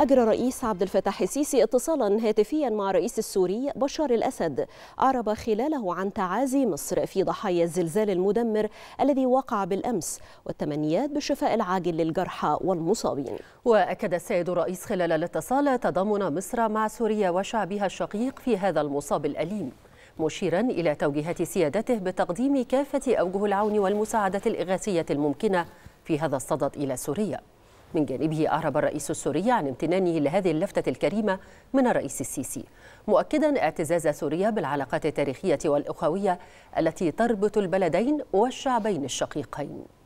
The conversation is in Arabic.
أجرى الرئيس عبد الفتاح السيسي اتصالا هاتفيا مع رئيس السوري بشار الأسد أعرب خلاله عن تعازي مصر في ضحايا الزلزال المدمر الذي وقع بالأمس والتمنيات بالشفاء العاجل للجرحى والمصابين وأكد السيد الرئيس خلال الاتصال تضامن مصر مع سوريا وشعبها الشقيق في هذا المصاب الأليم مشيرا إلى توجيهات سيادته بتقديم كافة أوجه العون والمساعدة الإغاثية الممكنة في هذا الصدد إلى سوريا من جانبه أعرب الرئيس السوري عن امتنانه لهذه اللفتة الكريمة من الرئيس السيسي مؤكدا اعتزاز سوريا بالعلاقات التاريخية والأخوية التي تربط البلدين والشعبين الشقيقين